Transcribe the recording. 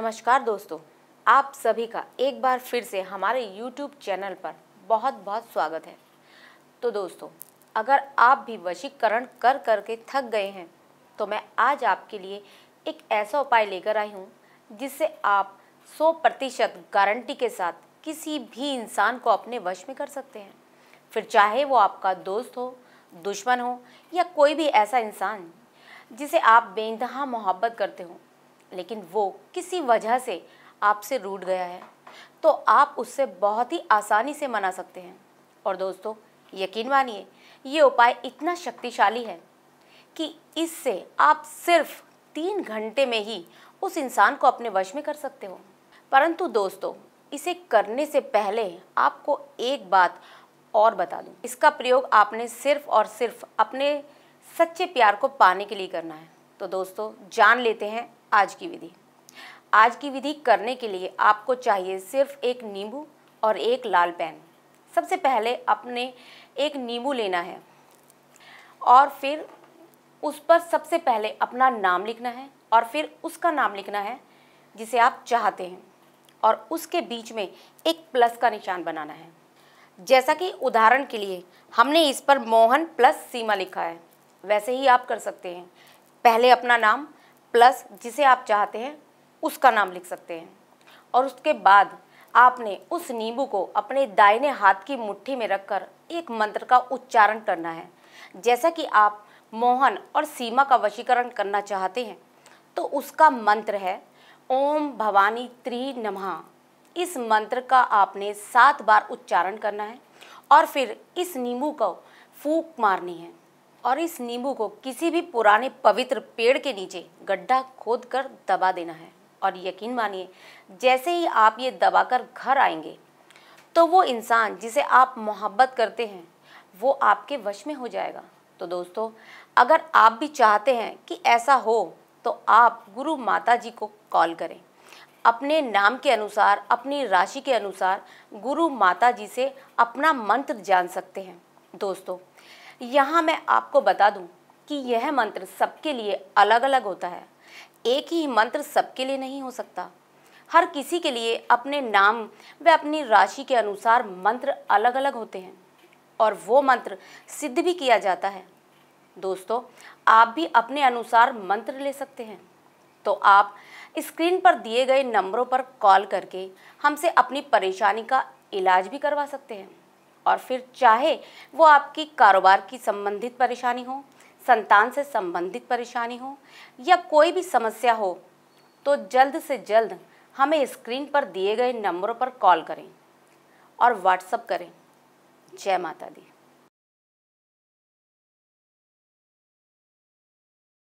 नमस्कार दोस्तों आप सभी का एक बार फिर से हमारे YouTube चैनल पर बहुत बहुत स्वागत है तो दोस्तों अगर आप भी वशीकरण कर करके थक गए हैं तो मैं आज आपके लिए एक ऐसा उपाय लेकर आई हूँ जिससे आप 100 प्रतिशत गारंटी के साथ किसी भी इंसान को अपने वश में कर सकते हैं फिर चाहे वो आपका दोस्त हो दुश्मन हो या कोई भी ऐसा इंसान जिसे आप बेंतहा मोहब्बत करते हों लेकिन वो किसी वजह से आपसे रूट गया है तो आप उससे बहुत ही आसानी से मना सकते हैं और दोस्तों यकीन मानिए ये उपाय इतना शक्तिशाली है कि इससे आप सिर्फ तीन घंटे में ही उस इंसान को अपने वश में कर सकते हो परंतु दोस्तों इसे करने से पहले आपको एक बात और बता दूं इसका प्रयोग आपने सिर्फ और सिर्फ अपने सच्चे प्यार को पाने के लिए करना है तो दोस्तों जान लेते हैं आज की विधि आज की विधि करने के लिए आपको चाहिए सिर्फ एक नींबू और एक लाल पेन सबसे पहले आपने एक नींबू लेना है और फिर उस पर सबसे पहले अपना नाम लिखना है और फिर उसका नाम लिखना है जिसे आप चाहते हैं और उसके बीच में एक प्लस का निशान बनाना है जैसा कि उदाहरण के लिए हमने इस पर मोहन प्लस सीमा लिखा है वैसे ही आप कर सकते हैं पहले अपना नाम प्लस जिसे आप चाहते हैं उसका नाम लिख सकते हैं और उसके बाद आपने उस नींबू को अपने दाहिने हाथ की मुट्ठी में रखकर एक मंत्र का उच्चारण करना है जैसा कि आप मोहन और सीमा का वशीकरण करना चाहते हैं तो उसका मंत्र है ओम भवानी त्रि नमः इस मंत्र का आपने सात बार उच्चारण करना है और फिर इस नींबू को फूक मारनी है और इस नींबू को किसी भी पुराने पवित्र पेड़ के नीचे गड्ढा खोद कर दबा देना है और यकीन मानिए जैसे ही आप ये दबाकर घर आएंगे तो वो इंसान जिसे आप मोहब्बत करते हैं वो आपके वश में हो जाएगा तो दोस्तों अगर आप भी चाहते हैं कि ऐसा हो तो आप गुरु माता जी को कॉल करें अपने नाम के अनुसार अपनी राशि के अनुसार गुरु माता जी से अपना मंत्र जान सकते हैं दोस्तों यहाँ मैं आपको बता दूँ कि यह मंत्र सबके लिए अलग अलग होता है एक ही मंत्र सबके लिए नहीं हो सकता हर किसी के लिए अपने नाम व अपनी राशि के अनुसार मंत्र अलग अलग होते हैं और वो मंत्र सिद्ध भी किया जाता है दोस्तों आप भी अपने अनुसार मंत्र ले सकते हैं तो आप स्क्रीन पर दिए गए नंबरों पर कॉल करके हमसे अपनी परेशानी का इलाज भी करवा सकते हैं और फिर चाहे वो आपकी कारोबार की संबंधित परेशानी हो संतान से संबंधित परेशानी हो या कोई भी समस्या हो तो जल्द से जल्द हमें स्क्रीन पर दिए गए नंबरों पर कॉल करें और व्हाट्सअप करें जय माता दी